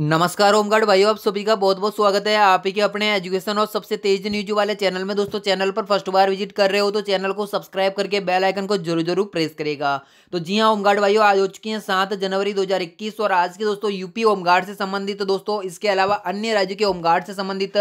नमस्कार होमगार्ड भाइयों आप सभी का बहुत बहुत स्वागत है आप ही के अपने एजुकेशन और सबसे तेज न्यूज वाले चैनल में दोस्तों चैनल पर फर्स्ट बार विजिट कर रहे हो तो चैनल को सब्सक्राइब करके बेल आइकन को जरूर जरूर प्रेस करेगा तो जी हाँ होमगार्ड भाइयों आज हो चुकी है सात जनवरी 2021 और आज के दोस्तों यूपी होमगार्ड से संबंधित तो दोस्तों इसके अलावा अन्य राज्यों के होमगार्ड से संबंधित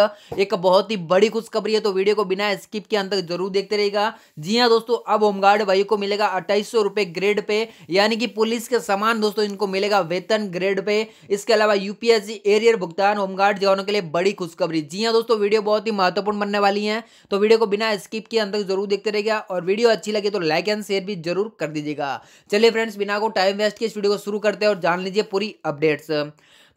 एक बहुत ही बड़ी खुशखबरी है तो वीडियो को बिना स्किप के अंत तक जरूर देखते रहेगा जी हाँ दोस्तों अब होमगार्ड भाइयों को मिलेगा अट्ठाईस सौ ग्रेड पे यानी कि पुलिस के समान दोस्तों इनको मिलेगा वेतन ग्रेड पे इसके अलावा यूपी यूपीएससी एरियर भुगतान होमगार्ड जवानों के लिए बड़ी खुशखबरी जी हाँ दोस्तों वीडियो बहुत ही महत्वपूर्ण बनने वाली है तो वीडियो को बिना स्किप किए अंत तक जरूर देखते रहेगा और वीडियो अच्छी लगे तो लाइक एंड शेयर भी जरूर कर दीजिएगा चलिए फ्रेंड्स बिना को टाइम वेस्ट किए इस वीडियो को शुरू करते हैं और जान लीजिए पूरी अपडेट्स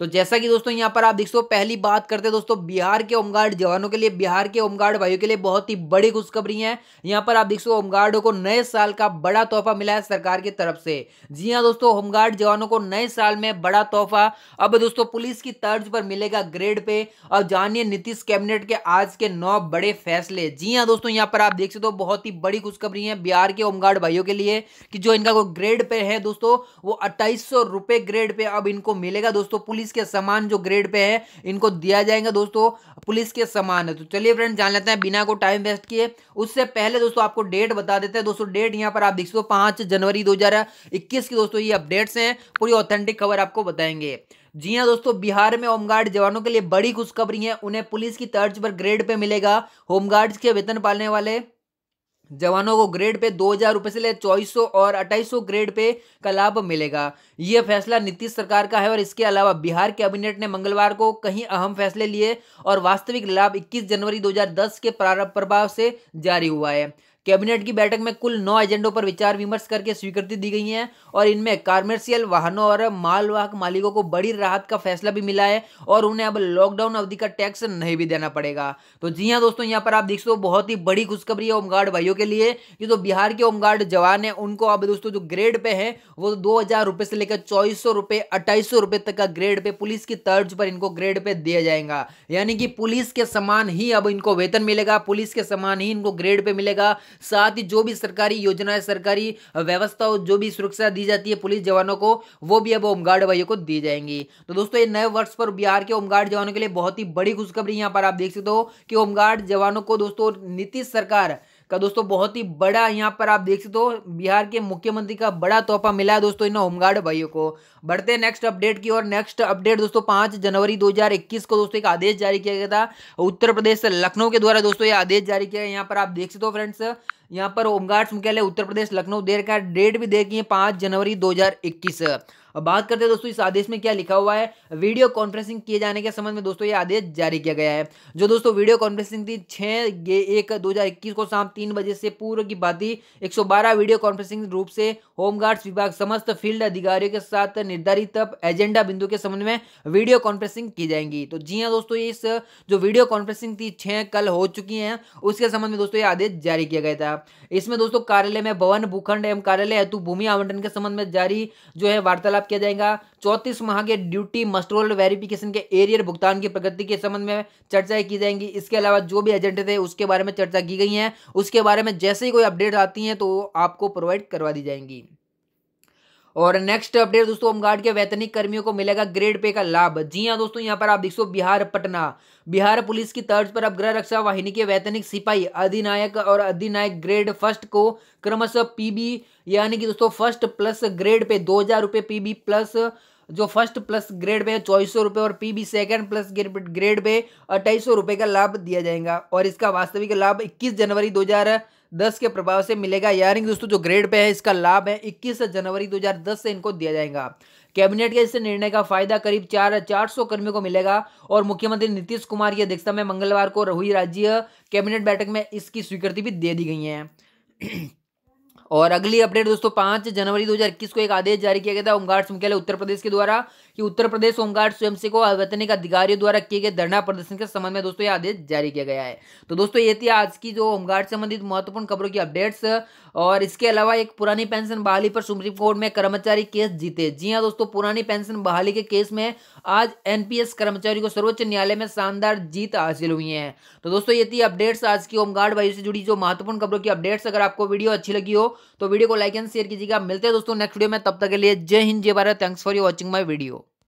तो जैसा कि दोस्तों यहाँ पर आप देख सको पहली बात करते हैं दोस्तों बिहार के होमगार्ड जवानों के लिए बिहार के होमगार्ड भाइयों के लिए बहुत ही बड़ी खुशखबरी है यहाँ पर आप देख सो होमगार्डो को नए साल का बड़ा तोहफा मिला है सरकार की तरफ से जी हाँ दोस्तों होमगार्ड जवानों को नए साल में बड़ा तोहफा अब दोस्तों पुलिस की तर्ज पर मिलेगा ग्रेड पे और जानिए नीतीश कैबिनेट के आज के नौ बड़े फैसले जी हाँ दोस्तों यहाँ पर आप देख सकते हो बहुत ही बड़ी खुशखबरी है बिहार के होमगार्ड भाइयों के लिए कि जो इनका ग्रेड पे है दोस्तों वो अट्ठाईस ग्रेड पे अब इनको मिलेगा दोस्तों पुलिस पुलिस के समान जो ग्रेड पे है इनको दिया जाएगा दोस्तों पुलिस के समान है तो चलिए फ्रेंड जान लेते हैं बिना को टाइम वेस्ट किए उससे पहले दोस्तों आपको डेट बता देते हैं दोस्तों डेट यहाँ पर आप देख सको पांच जनवरी दो की दोस्तों ये अपडेट्स हैं पूरी ऑथेंटिक खबर आपको बताएंगे जी हाँ दोस्तों बिहार में होमगार्ड जवानों के लिए बड़ी खुशखबरी है उन्हें पुलिस की तर्ज पर ग्रेड पे मिलेगा होमगार्ड्स के वेतन पालने वाले जवानों को ग्रेड पे दो हजार रुपए से ले चौबीस सौ और अट्ठाईस सौ ग्रेड पे का लाभ मिलेगा यह फैसला नीतीश सरकार का है और इसके अलावा बिहार कैबिनेट ने मंगलवार को कहीं अहम फैसले लिए और वास्तविक लाभ 21 जनवरी 2010 के प्रभाव से जारी हुआ है कैबिनेट की बैठक में कुल नौ एजेंडों पर विचार विमर्श करके स्वीकृति दी गई है और इनमें कार्मर्शियल वाहनों और मालवाहक मालिकों को बड़ी राहत का फैसला भी मिला है और उन्हें अब लॉकडाउन अवधि का टैक्स नहीं भी देना पड़ेगा तो जी हाँ दोस्तों यहाँ पर आप देख सकते हो बहुत ही बड़ी खुशखबरी है होमगार्ड भाइयों के लिए कि जो बिहार के होमगार्ड जवान है उनको अब दोस्तों जो ग्रेड पे है वो तो दो हजार से लेकर चौबीस सौ रुपये अट्ठाईस सौ रुपये तक का ग्रेड पे पुलिस की तर्ज पर इनको ग्रेड पे दिया जाएगा यानी कि पुलिस के समान ही अब इनको वेतन मिलेगा पुलिस के समान ही इनको ग्रेड पे मिलेगा साथ ही जो भी सरकारी योजनाएं सरकारी व्यवस्था जो भी सुरक्षा दी जाती है पुलिस जवानों को वो भी अब होमगार्ड भाइयों को दी जाएंगी तो दोस्तों ये नए वर्ष पर बिहार के होमगार्ड जवानों के लिए बहुत ही बड़ी खुशखबरी यहाँ पर आप देख सकते हो कि होमगार्ड जवानों को दोस्तों नीतीश सरकार का दोस्तों बहुत ही बड़ा यहाँ पर आप देख सकते हो बिहार के मुख्यमंत्री का बड़ा तोहफा मिला है दोस्तों इन होमगार्ड भाइयों को बढ़ते हैं नेक्स्ट अपडेट की और नेक्स्ट अपडेट दोस्तों पांच जनवरी इक्कीस को दोस्तों एक आदेश जारी किया गया था उत्तर प्रदेश लखनऊ के द्वारा दोस्तों ये आदेश जारी किया गया यहाँ पर आप देख सकते हो फ्रेंड्स यहाँ पर होमगार्ड्स मुख्यालय उत्तर प्रदेश लखनऊ देर का डेट भी देखिए पांच जनवरी दो अब बात करते हैं दोस्तों इस आदेश में क्या लिखा हुआ है वीडियो कॉन्फ्रेंसिंग किए जाने के संबंध में दोस्तों ये आदेश जारी किया गया है जो दोस्तों वीडियो कॉन्फ्रेंसिंग थी छह एक दो को शाम तीन बजे से पूर्व की बात थी एक वीडियो कॉन्फ्रेंसिंग रूप से होमगार्ड्स विभाग समस्त फील्ड अधिकारियों के साथ निर्धारित एजेंडा बिंदु के संबंध में वीडियो कॉन्फ्रेंसिंग की जाएंगी तो जी हाँ दोस्तों इस जो वीडियो कॉन्फ्रेंसिंग थी छह कल हो चुकी है उसके संबंध में दोस्तों ये आदेश जारी किया गया था इसमें दोस्तों कार्यालय में भवन भूखंड एवं कार्यालय हेतु भूमि आवंटन के संबंध में जारी जो है वार्तालाप बात किया जाएगा चौंतीस माह के ड्यूटी मस्टरोल वेरिफिकेशन के एरियर भुगतान की प्रगति के संबंध में चर्चाएं की जाएंगी इसके अलावा जो भी एजेंडे थे उसके बारे में चर्चा की गई है उसके बारे में जैसे ही कोई अपडेट आती है तो आपको प्रोवाइड करवा दी जाएंगी और नेक्स्ट अपडेट दोस्तों होमगार्ड के वैतनिक कर्मियों को मिलेगा ग्रेड पे का लाभ जी हाँ दोस्तों यहाँ पर आप देख सो बिहार पटना बिहार पुलिस की तर्ज पर अब गृह रक्षा वाहिनी के वैतनिक सिपाही अधिनायक और अधिनायक ग्रेड फर्स्ट को क्रमशः पीबी यानी कि दोस्तों फर्स्ट प्लस ग्रेड पे दो हजार रुपये पीबी प्लस जो फर्स्ट प्लस ग्रेड पे है चौबीस सौ रुपये और पीबी सेकंड प्लस ग्रेड पे अट्ठाईस सौ रुपये का लाभ दिया जाएगा और इसका वास्तविक लाभ इक्कीस जनवरी दो हजार दस के प्रभाव से मिलेगा यारिंग दोस्तों जो ग्रेड पे है इसका लाभ है इक्कीस जनवरी दो से इनको दिया जाएगा कैबिनेट के इस निर्णय का फायदा करीब चार चार सौ कर्मियों को मिलेगा और मुख्यमंत्री नीतीश कुमार की अध्यक्षता में मंगलवार को हुई राज्य कैबिनेट बैठक में इसकी स्वीकृति भी दे दी गई है और अगली अपडेट दोस्तों पांच जनवरी 2021 को एक आदेश जारी किया गया था होमगार्ड्स मुख्यालय उत्तर प्रदेश के द्वारा कि उत्तर प्रदेश होमगार्ड स्वयंसेवक को वैतनिक अधिकारियों द्वारा किए गए धरना प्रदर्शन के संबंध में दोस्तों आदेश जारी किया गया है तो दोस्तों ये थी आज की जो होमगार्ड संबंधित महत्वपूर्ण खबरों की अपडेट्स और इसके अलावा एक पुरानी पेंशन बहाली पर सुप्रीम कोर्ट में कर्मचारी केस जीते जी हाँ दोस्तों पुरानी पेंशन बहाली के केस में आज एनपीएस कर्मचारी को सर्वोच्च न्यायालय में शानदार जीत हासिल हुई है तो दोस्तों ये थी अपडेट्स आज की होमगार्ड वायु से जुड़ी जो महत्वपूर्ण खबरों की अपडेट्स अगर आपको वीडियो अच्छी लगी हो तो वीडियो को लाइक एंड शेयर कीजिएगा मिलते हैं दोस्तों नेक्स्ट वीडियो में तब तक के लिए जय हिंद जय Bharat thanks for you watching my video